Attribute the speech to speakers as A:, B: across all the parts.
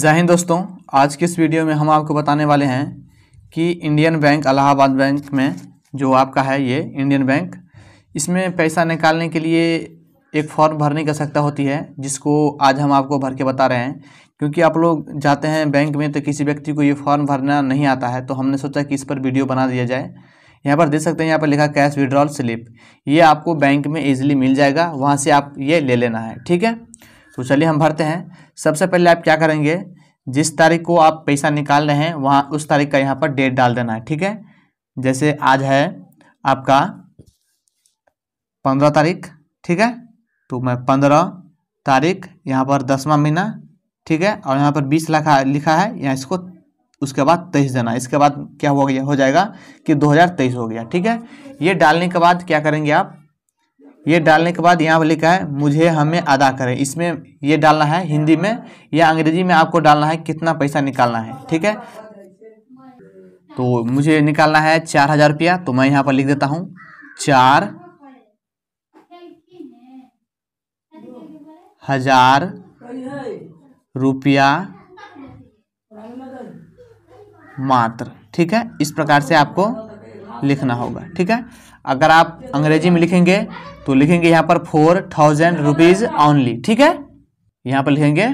A: जाहिर दोस्तों आज के इस वीडियो में हम आपको बताने वाले हैं कि इंडियन बैंक अलाहाबाद बैंक में जो आपका है ये इंडियन बैंक इसमें पैसा निकालने के लिए एक फॉर्म भरने की आवश्यकता होती है जिसको आज हम आपको भर के बता रहे हैं क्योंकि आप लोग जाते हैं बैंक में तो किसी व्यक्ति को ये फॉर्म भरना नहीं आता है तो हमने सोचा कि इस पर वीडियो बना दिया जाए यहाँ पर देख सकते हैं यहाँ पर लिखा कैश विड्रॉल स्लिप ये आपको बैंक में ईजिली मिल जाएगा वहाँ से आप ये ले लेना है ठीक है तो चलिए हम भरते हैं सबसे पहले आप क्या करेंगे जिस तारीख को आप पैसा निकाल रहे हैं वहाँ उस तारीख का यहाँ पर डेट डाल देना है ठीक है जैसे आज है आपका पंद्रह तारीख ठीक है तो मैं पंद्रह तारीख यहाँ पर दसवा महीना ठीक है और यहाँ पर बीस लाख लिखा है यहाँ इसको उसके बाद तेईस देना इसके बाद क्या हो गया हो जाएगा कि दो हज़ार तेईस हो गया ठीक है ये डालने के बाद क्या करेंगे आप ये डालने के बाद यहाँ पर लिखा है मुझे हमें अदा करें इसमें ये डालना है हिंदी में या अंग्रेजी में आपको डालना है कितना पैसा निकालना है ठीक है तो मुझे निकालना है चार हज़ार रुपया तो मैं यहाँ पर लिख देता हूँ चार हजार रुपया मात्र ठीक है इस प्रकार से आपको लिखना होगा ठीक है अगर आप अंग्रेजी में लिखेंगे तो लिखेंगे यहाँ पर फोर थाउजेंड रुपीज़ ऑनली ठीक है यहाँ पर लिखेंगे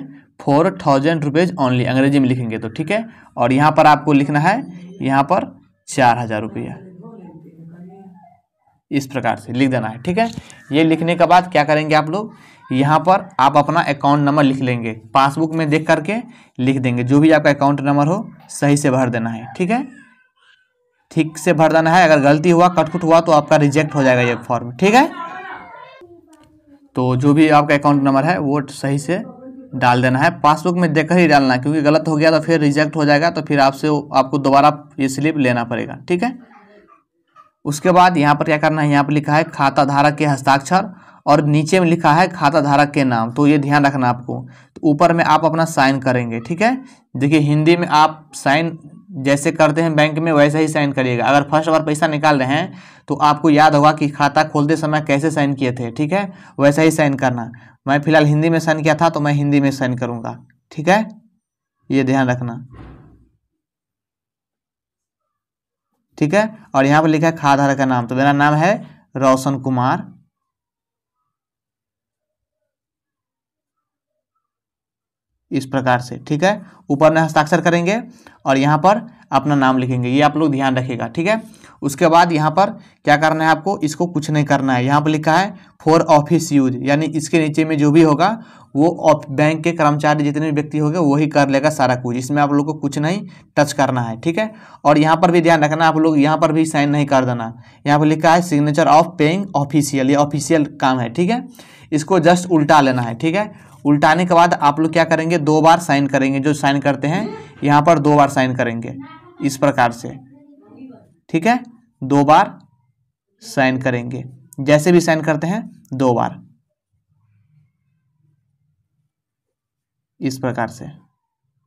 A: फोर थाउजेंड रुपीज़ ऑनली अंग्रेजी में लिखेंगे तो ठीक है और यहाँ पर आपको लिखना है यहाँ पर चार हज़ार रुपया इस प्रकार से लिख देना है ठीक है ये लिखने के बाद क्या करेंगे आप लोग यहाँ पर आप अपना अकाउंट नंबर लिख लेंगे पासबुक में देख करके लिख देंगे जो भी आपका अकाउंट नंबर हो सही से भर देना है ठीक है ठीक से भर देना है अगर गलती हुआ कटकुट हुआ तो आपका रिजेक्ट हो जाएगा ये फॉर्म ठीक है तो जो भी आपका अकाउंट नंबर है वो सही से डाल देना है पासबुक में देखकर ही डालना क्योंकि गलत हो गया तो फिर रिजेक्ट हो जाएगा तो फिर आपसे आपको दोबारा ये स्लिप लेना पड़ेगा ठीक है उसके बाद यहाँ पर क्या करना है यहाँ पर लिखा है खाता धारक के हस्ताक्षर और नीचे में लिखा है खाता धारक के नाम तो ये ध्यान रखना आपको तो ऊपर में आप अपना साइन करेंगे ठीक है देखिए हिंदी में आप साइन जैसे करते हैं बैंक में वैसे ही साइन करिएगा अगर फर्स्ट बार पैसा निकाल रहे हैं तो आपको याद होगा कि खाता खोलते समय कैसे साइन किए थे ठीक है वैसा ही साइन करना मैं फिलहाल हिंदी में साइन किया था तो मैं हिंदी में साइन करूँगा ठीक है ये ध्यान रखना ठीक है और यहाँ पर लिखा है धारक का नाम तो मेरा नाम है रोशन कुमार इस प्रकार से ठीक है ऊपर में हस्ताक्षर करेंगे और यहाँ पर अपना नाम लिखेंगे ये आप लोग ध्यान रखिएगा ठीक है उसके बाद यहाँ पर क्या करना है आपको इसको कुछ नहीं करना है यहाँ पर लिखा है फॉर ऑफिस यूज यानी इसके नीचे में जो भी होगा वो बैंक के कर्मचारी जितने भी व्यक्ति होंगे वही कर लेगा सारा कुछ इसमें आप लोग को कुछ नहीं टच करना है ठीक है और यहाँ पर भी ध्यान रखना आप लोग यहाँ पर भी साइन नहीं कर देना यहाँ पर लिखा है सिग्नेचर ऑफ पेइंग ऑफिशियल ये ऑफिशियल काम है ठीक है इसको जस्ट उल्टा लेना है ठीक है उल्टाने के बाद आप लोग क्या करेंगे दो बार साइन करेंगे जो साइन करते हैं यहाँ पर दो बार साइन करेंगे इस प्रकार से ठीक है दो बार साइन करेंगे जैसे भी साइन करते हैं दो बार इस प्रकार से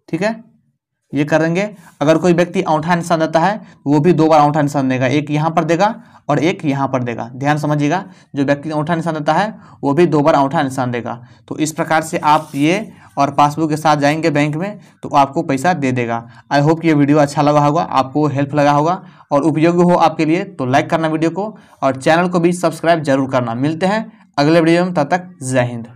A: ठीक है ये करेंगे अगर कोई व्यक्ति औंठा निशान देता है वो भी दो बार औंठा निशान देगा एक यहाँ पर देगा और एक यहाँ पर देगा ध्यान समझिएगा जो व्यक्ति औंठा निशान देता है वो भी दो बार औंठा निशान देगा तो इस प्रकार से आप ये और पासबुक के साथ जाएंगे बैंक में तो आपको पैसा दे देगा आई होप ये वीडियो अच्छा लगा होगा आपको हेल्प लगा होगा और उपयोगी हो आपके लिए तो लाइक करना वीडियो को और चैनल को भी सब्सक्राइब जरूर करना मिलते हैं अगले वीडियो में तब तक जय हिंद